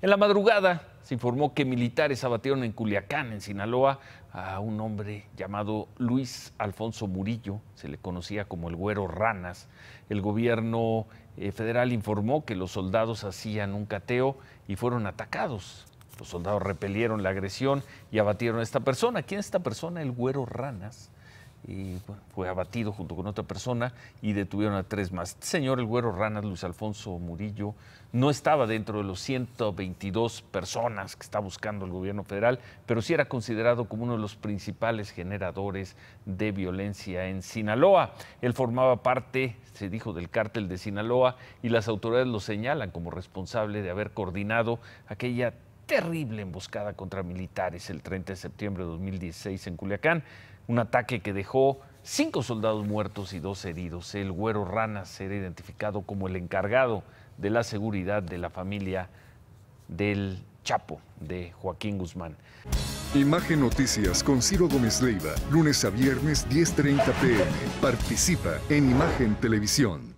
En la madrugada se informó que militares abatieron en Culiacán, en Sinaloa, a un hombre llamado Luis Alfonso Murillo, se le conocía como el Güero Ranas. El gobierno eh, federal informó que los soldados hacían un cateo y fueron atacados. Los soldados repelieron la agresión y abatieron a esta persona. ¿Quién es esta persona? El Güero Ranas y fue abatido junto con otra persona y detuvieron a tres más. Este señor, el güero Ranas, Luis Alfonso Murillo, no estaba dentro de los 122 personas que está buscando el gobierno federal, pero sí era considerado como uno de los principales generadores de violencia en Sinaloa. Él formaba parte, se dijo, del cártel de Sinaloa y las autoridades lo señalan como responsable de haber coordinado aquella terrible emboscada contra militares el 30 de septiembre de 2016 en Culiacán, un ataque que dejó cinco soldados muertos y dos heridos. El güero Rana será identificado como el encargado de la seguridad de la familia del Chapo de Joaquín Guzmán. Imagen Noticias con Ciro Gómez Leiva, lunes a viernes 10.30 pm. Participa en Imagen Televisión.